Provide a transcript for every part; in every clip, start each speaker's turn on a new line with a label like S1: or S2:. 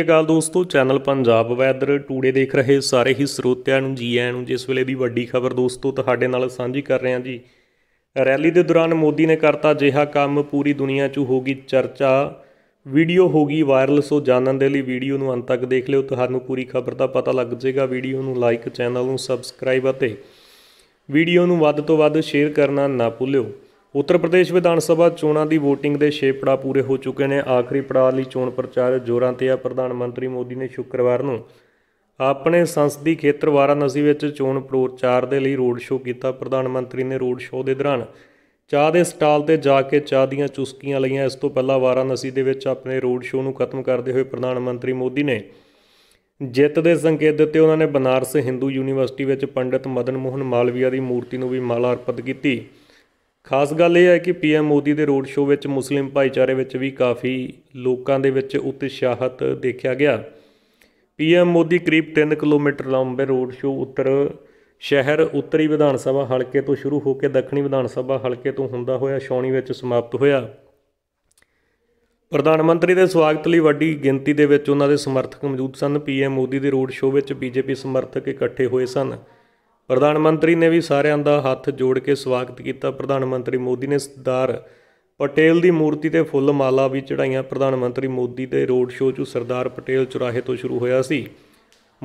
S1: ਸਤਿ ਦੋਸਤੋ channel Punjab weather today ਦੇਖ ਰਹੇ ਸਾਰੇ ਹੀ ਸਰੋਤਿਆਂ ਨੂੰ ਜੀ ਆਇਆਂ ਨੂੰ ਜਿਸ ਵੇਲੇ ਦੀ ਵੱਡੀ ਖਬਰ ਦੋਸਤੋ ਤੁਹਾਡੇ ਨਾਲ ਸਾਂਝੀ ਕਰ ਰਹੇ ਹਾਂ ਜੀ ਰੈਲੀ ਦੇ ਦੌਰਾਨ ਮੋਦੀ ਨੇ ਕਰਤਾ ਜਿਹਾ ਕੰਮ ਪੂਰੀ ਦੁਨੀਆ 'ਚ ਹੋਗੀ ਚਰਚਾ ਵੀਡੀਓ ਹੋਗੀ ਵਾਇਰਲ ਸੋ ਜਾਣਨ ਦੇ ਲਈ ਵੀਡੀਓ ਨੂੰ ਅੰਤ ਤੱਕ ਦੇਖ ਲਿਓ ਤੁਹਾਨੂੰ ਪੂਰੀ ਖਬਰ ਦਾ ਪਤਾ ਲੱਗ ਜਾਏਗਾ ਵੀਡੀਓ ਨੂੰ ਲਾਈਕ ਚੈਨਲ ਨੂੰ ਸਬਸਕ੍ਰਾਈਬ ਅਤੇ ਵੀਡੀਓ ਨੂੰ ਵੱਧ ਤੋਂ ਵੱਧ ਸ਼ੇਅਰ ਕਰਨਾ ਨਾ ਭੁੱਲਿਓ ਉੱਤਰ ਪ੍ਰਦੇਸ਼ ਵਿਧਾਨ ਸਭਾ ਚੋਣਾਂ ਦੀ VOTING ਦੇ 6 ਪੜਾਅ ਪੂਰੇ ਹੋ ਚੁੱਕੇ ਨੇ ਆਖਰੀ ਪੜਾਅ ਲਈ ਚੋਣ ਪ੍ਰਚਾਰ ਜ਼ੋਰਾਂ ਤੇ ਆ ਪ੍ਰਧਾਨ ਮੰਤਰੀ ਮੋਦੀ ਨੇ ਸ਼ੁੱਕਰਵਾਰ ਨੂੰ ਆਪਣੇ ਸੰਸਦੀ ਖੇਤਰ ਵਾਰਾਣਸੀ ਵਿੱਚ ਚੋਣ ਪ੍ਰਚਾਰ ਦੇ ਲਈ ਰੋਡ ਸ਼ੋਅ ਕੀਤਾ ਪ੍ਰਧਾਨ ਮੰਤਰੀ ਨੇ ਰੋਡ ਸ਼ੋਅ ਦੇ ਦੌਰਾਨ ਚਾਹ ਦੇ ਸਟਾਲ ਤੇ ਜਾ ਕੇ ਚਾਹ ਦੀਆਂ ਚੁਸਕੀਆਂ ਲਈਆਂ ਇਸ ਤੋਂ ਪਹਿਲਾਂ ਵਾਰਾਣਸੀ ਦੇ ਵਿੱਚ ਆਪਣੇ ਰੋਡ ਸ਼ੋਅ ਨੂੰ ਖਤਮ ਕਰਦੇ ਹੋਏ ਪ੍ਰਧਾਨ ਮੰਤਰੀ ਮੋਦੀ ਨੇ ਜਿੱਤ ਦੇ ਸੰਕੇਤ ਦਿੱਤੇ ਉਹਨਾਂ ਨੇ ਬਨਾਰਸ ਹਿੰਦੂ ਯੂਨੀਵਰਸਿਟੀ ਵਿੱਚ ਪੰਡਿਤ ਮਦਨ ਮੋਹਨ ਮਾਲਵੀਆ ਦੀ ਮੂਰਤੀ ਨੂੰ ਵੀ ਮਾਲਾ ਅਰਪਿਤ ਕੀਤੀ ਖਾਸ ਗੱਲ ਇਹ ਹੈ ਕਿ ਪੀਐਮ ਮੋਦੀ ਦੇ ਰੋਡ ਸ਼ੋਅ ਵਿੱਚ ਮੁਸਲਿਮ ਭਾਈਚਾਰੇ ਵਿੱਚ ਵੀ ਕਾਫੀ ਲੋਕਾਂ ਦੇ ਵਿੱਚ ਉਤਸ਼ਾਹਤ ਦੇਖਿਆ ਗਿਆ ਪੀਐਮ ਮੋਦੀ ਕਰੀਬ 3 ਕਿਲੋਮੀਟਰ ਲੰਬੇ ਰੋਡ ਸ਼ੋਅ ਉੱਤਰ ਸ਼ਹਿਰ ਉੱਤਰੀ ਵਿਧਾਨ ਸਭਾ ਹਲਕੇ ਤੋਂ ਸ਼ੁਰੂ ਹੋ ਕੇ ਦੱਖਣੀ ਵਿਧਾਨ ਸਭਾ ਹਲਕੇ ਤੋਂ ਹੁੰਦਾ ਹੋਇਆ ਸ਼ੌਣੀ ਵਿੱਚ ਸਮਾਪਤ ਹੋਇਆ ਪ੍ਰਧਾਨ ਮੰਤਰੀ ਦੇ ਸਵਾਗਤ ਲਈ ਵੱਡੀ ਗਿਣਤੀ ਦੇ ਵਿੱਚ ਉਹਨਾਂ ਦੇ ਸਮਰਥਕ ਮੌਜੂਦ ਸਨ ਪੀਐਮ ਮੋਦੀ ਦੇ ਰੋਡ ਸ਼ੋਅ ਵਿੱਚ ਬੀਜੇਪੀ ਸਮਰਥਕ ਇਕੱਠੇ ਹੋਏ ਸਨ ਪ੍ਰਧਾਨ ਮੰਤਰੀ ਨੇ ਵੀ ਸਾਰਿਆਂ ਦਾ ਹੱਥ ਜੋੜ ਕੇ ਸਵਾਗਤ ਕੀਤਾ ਪ੍ਰਧਾਨ ਮੰਤਰੀ ਮੋਦੀ ਨੇ ਸਰਦਾਰ ਪਟੇਲ ਦੀ ਮੂਰਤੀ ਤੇ ਫੁੱਲ ਮਾਲਾ ਵੀ ਚੜਾਈਆਂ ਪ੍ਰਧਾਨ ਮੰਤਰੀ ਮੋਦੀ ਦੇ ਰੋਡ ਸ਼ੋਅ 'ਚ ਸਰਦਾਰ ਪਟੇਲ ਚੁਰਾਹੇ ਤੋਂ ਸ਼ੁਰੂ ਹੋਇਆ ਸੀ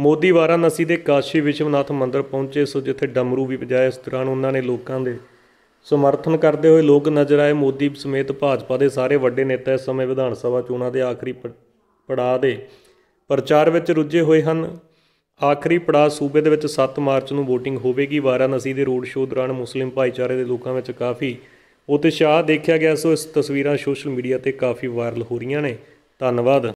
S1: ਮੋਦੀ ਵਾਰਾਨਸੀ ਦੇ ਕਾਸ਼ੀ ਵਿਸ਼ਵਨਾਥ ਮੰਦਿਰ ਪਹੁੰਚੇ ਸੋ ਜਿੱਥੇ ਡਮਰੂ ਵੀ ਵਜਾਇਆ ਇਸ ਦੌਰਾਨ ਉਹਨਾਂ ਨੇ ਲੋਕਾਂ ਦੇ ਸਮਰਥਨ ਕਰਦੇ ਹੋਏ ਲੋਕ ਨਜ਼ਰ ਆਏ ਮੋਦੀ ਸਮੇਤ ਭਾਜਪਾ ਦੇ ਸਾਰੇ ਵੱਡੇ ਨੇਤਾ ਇਸ ਸਮੇਂ ਵਿਧਾਨ ਸਭਾ ਚੋਣਾਂ ਦੇ ਆਖਰੀ ਪੜਾਅ ਦੇ ਪ੍ਰਚਾਰ ਵਿੱਚ ਰੁੱਝੇ ਹੋਏ ਹਨ ਆਖਰੀ ਪੜਾਅ ਸੂਬੇ ਦੇ ਵਿੱਚ 7 ਮਾਰਚ ਨੂੰ VOTING ਹੋਵੇਗੀ ਵਾਰਾਨਸੀ ਦੇ ਰੋਡ ਸ਼ੋਅ ਦੌਰਾਨ ਮੁਸਲਿਮ ਭਾਈਚਾਰੇ ਦੇ ਲੋਕਾਂ ਵਿੱਚ ਕਾਫੀ ਉਤਸ਼ਾਹ ਦੇਖਿਆ ਗਿਆ ਸੋ ਇਸ ਤਸਵੀਰਾਂ ਸੋਸ਼ਲ ਮੀਡੀਆ ਤੇ ਕਾਫੀ ਵਾਇਰਲ ਹੋ ਰਹੀਆਂ ਨੇ ਧੰਨਵਾਦ